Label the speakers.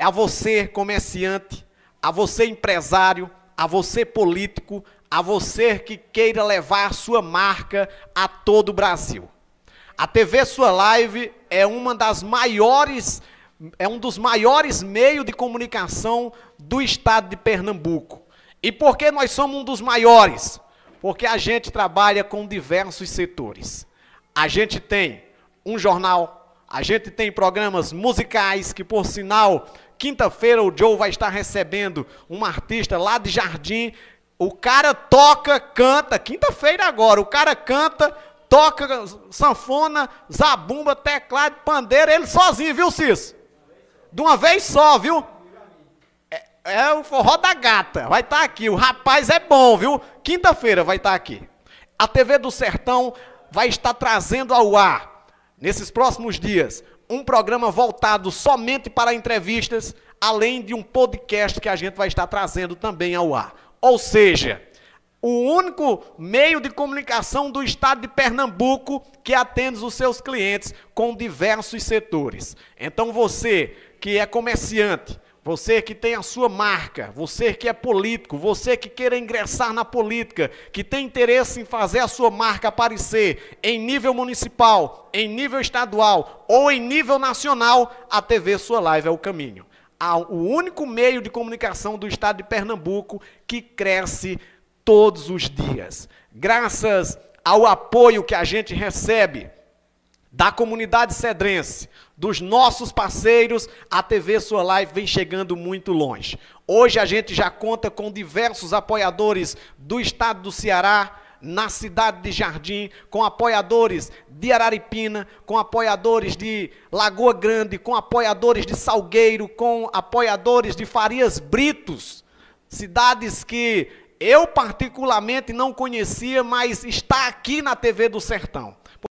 Speaker 1: a você comerciante, a você empresário, a você político, a você que queira levar a sua marca a todo o Brasil. A TV Sua Live é uma das maiores é um dos maiores meios de comunicação do estado de Pernambuco. E por que nós somos um dos maiores? Porque a gente trabalha com diversos setores. A gente tem um jornal, a gente tem programas musicais que, por sinal, Quinta-feira o Joe vai estar recebendo um artista lá de Jardim. O cara toca, canta. Quinta-feira agora, o cara canta, toca sanfona, zabumba, teclado, pandeiro, ele sozinho, viu, Cis? De uma vez só, viu? É, é o forró da gata. Vai estar tá aqui. O rapaz é bom, viu? Quinta-feira vai estar tá aqui. A TV do Sertão vai estar trazendo ao ar nesses próximos dias, um programa voltado somente para entrevistas, além de um podcast que a gente vai estar trazendo também ao ar. Ou seja, o único meio de comunicação do estado de Pernambuco que atende os seus clientes com diversos setores. Então você que é comerciante, você que tem a sua marca, você que é político, você que queira ingressar na política, que tem interesse em fazer a sua marca aparecer em nível municipal, em nível estadual ou em nível nacional, a TV Sua Live é o caminho. O único meio de comunicação do estado de Pernambuco que cresce todos os dias. Graças ao apoio que a gente recebe da comunidade cedrense, dos nossos parceiros, a TV Sua Live vem chegando muito longe. Hoje a gente já conta com diversos apoiadores do estado do Ceará, na cidade de Jardim, com apoiadores de Araripina, com apoiadores de Lagoa Grande, com apoiadores de Salgueiro, com apoiadores de Farias Britos, cidades que eu particularmente não conhecia, mas está aqui na TV do Sertão.